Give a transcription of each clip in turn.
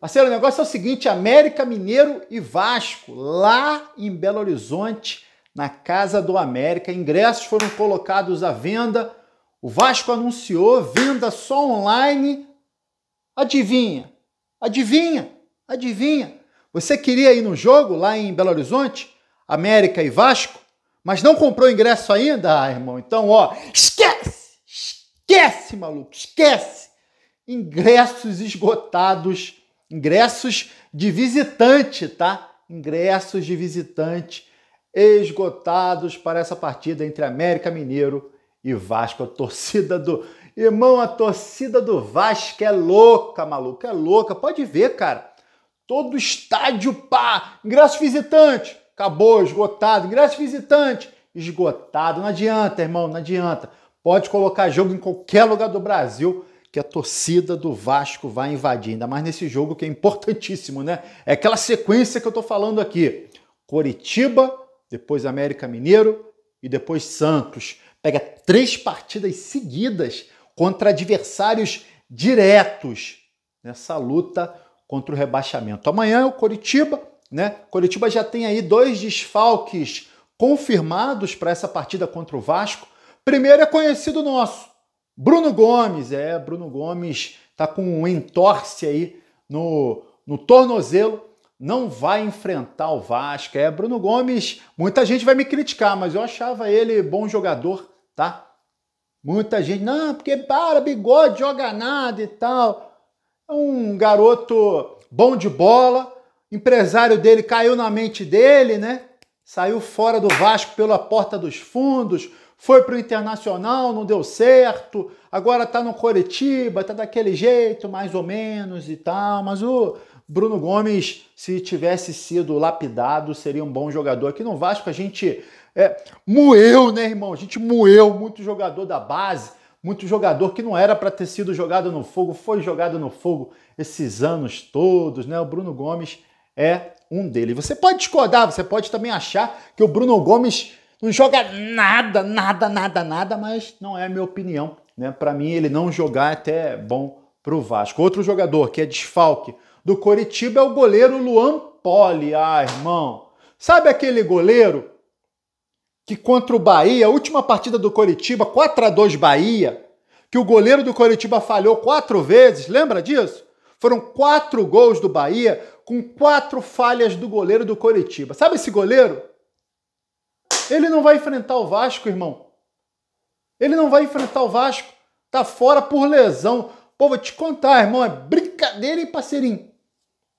Parceiro, o negócio é o seguinte: América Mineiro e Vasco, lá em Belo Horizonte, na Casa do América. Ingressos foram colocados à venda. O Vasco anunciou venda só online. Adivinha? Adivinha? Adivinha? Você queria ir no jogo lá em Belo Horizonte? América e Vasco? Mas não comprou ingresso ainda? Ah, irmão, então, ó, esquece! Esquece, maluco, esquece! Ingressos esgotados Ingressos de visitante, tá? Ingressos de visitante esgotados para essa partida entre América Mineiro e Vasco. A torcida do. Irmão, a torcida do Vasco é louca, maluco. É louca. Pode ver, cara. Todo estádio, pá! Ingresso visitante. Acabou, esgotado. Ingresso visitante. Esgotado. Não adianta, irmão, não adianta. Pode colocar jogo em qualquer lugar do Brasil que a torcida do Vasco vai invadir, ainda mais nesse jogo que é importantíssimo, né? É aquela sequência que eu estou falando aqui: Coritiba, depois América Mineiro e depois Santos. Pega três partidas seguidas contra adversários diretos nessa luta contra o rebaixamento. Amanhã é o Coritiba, né? Coritiba já tem aí dois desfalques confirmados para essa partida contra o Vasco. Primeiro é conhecido nosso, Bruno Gomes, é, Bruno Gomes tá com um entorce aí no, no tornozelo, não vai enfrentar o Vasco. É, Bruno Gomes, muita gente vai me criticar, mas eu achava ele bom jogador, tá? Muita gente, não, porque para, bigode, joga nada e tal. É um garoto bom de bola, empresário dele caiu na mente dele, né? Saiu fora do Vasco pela porta dos fundos, foi para o Internacional, não deu certo, agora está no Coritiba, está daquele jeito, mais ou menos e tal, mas o Bruno Gomes, se tivesse sido lapidado, seria um bom jogador. Aqui no Vasco a gente é, moeu, né, irmão? A gente moeu muito jogador da base, muito jogador que não era para ter sido jogado no fogo, foi jogado no fogo esses anos todos, né? O Bruno Gomes é um deles. Você pode discordar, você pode também achar que o Bruno Gomes não joga nada, nada, nada, nada, mas não é a minha opinião. Né? Para mim, ele não jogar é até bom para o Vasco. Outro jogador que é desfalque do Coritiba é o goleiro Luan Poli. Ah, irmão. Sabe aquele goleiro que contra o Bahia, a última partida do Coritiba, 4 a 2 Bahia, que o goleiro do Coritiba falhou quatro vezes, lembra disso? Foram quatro gols do Bahia com quatro falhas do goleiro do Coritiba. Sabe esse goleiro? Ele não vai enfrentar o Vasco, irmão. Ele não vai enfrentar o Vasco. Tá fora por lesão. Pô, vou te contar, irmão. É brincadeira, hein, parceirinho?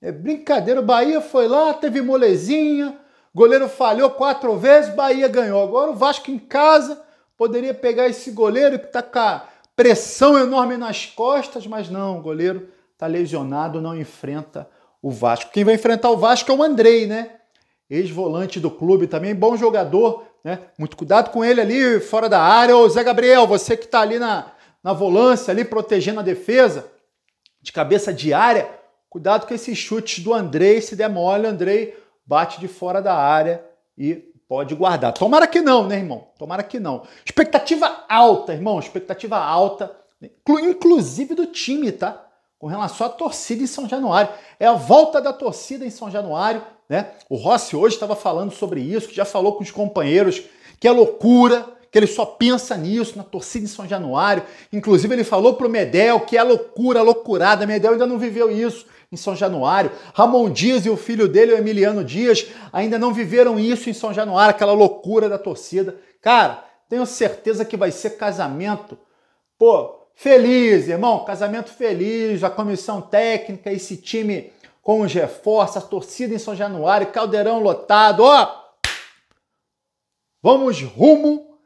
É brincadeira. O Bahia foi lá, teve molezinha. Goleiro falhou quatro vezes, Bahia ganhou. Agora o Vasco em casa poderia pegar esse goleiro que tá com a pressão enorme nas costas, mas não, o goleiro tá lesionado, não enfrenta o Vasco. Quem vai enfrentar o Vasco é o Andrei, né? ex-volante do clube também, bom jogador, né? Muito cuidado com ele ali fora da área. Ô Zé Gabriel, você que está ali na, na volância, ali protegendo a defesa, de cabeça de área, cuidado com esses chutes do Andrei, se der mole, Andrei bate de fora da área e pode guardar. Tomara que não, né, irmão? Tomara que não. Expectativa alta, irmão, expectativa alta, inclusive do time, tá? Com relação à torcida em São Januário. É a volta da torcida em São Januário. Né? O Rossi hoje estava falando sobre isso, que já falou com os companheiros que é loucura, que ele só pensa nisso, na torcida em São Januário. Inclusive, ele falou pro Medel que é loucura, loucurada. Medel ainda não viveu isso em São Januário. Ramon Dias e o filho dele, o Emiliano Dias, ainda não viveram isso em São Januário, aquela loucura da torcida. Cara, tenho certeza que vai ser casamento, pô, feliz, irmão, casamento feliz, a comissão técnica, esse time com os é reforços, a torcida em São Januário, caldeirão lotado, ó! Vamos rumo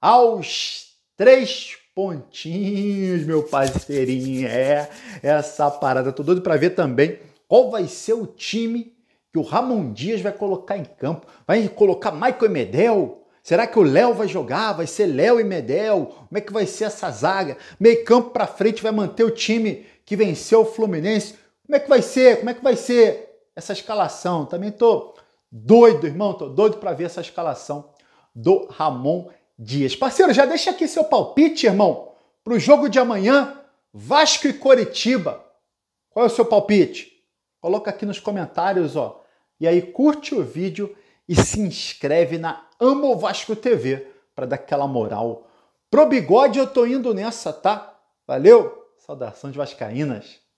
aos três pontinhos, meu parceirinho. É essa parada. tô doido para ver também qual vai ser o time que o Ramon Dias vai colocar em campo. Vai colocar Michael e Medel? Será que o Léo vai jogar? Vai ser Léo e Medel? Como é que vai ser essa zaga? Meio campo para frente vai manter o time que venceu o Fluminense como é que vai ser? Como é que vai ser essa escalação? Também tô doido, irmão, tô doido para ver essa escalação do Ramon Dias. Parceiro, já deixa aqui seu palpite, irmão, pro jogo de amanhã, Vasco e Coritiba. Qual é o seu palpite? Coloca aqui nos comentários, ó. E aí curte o vídeo e se inscreve na Amo Vasco TV para dar aquela moral. Pro bigode eu tô indo nessa, tá? Valeu. Saudação de vascaínas.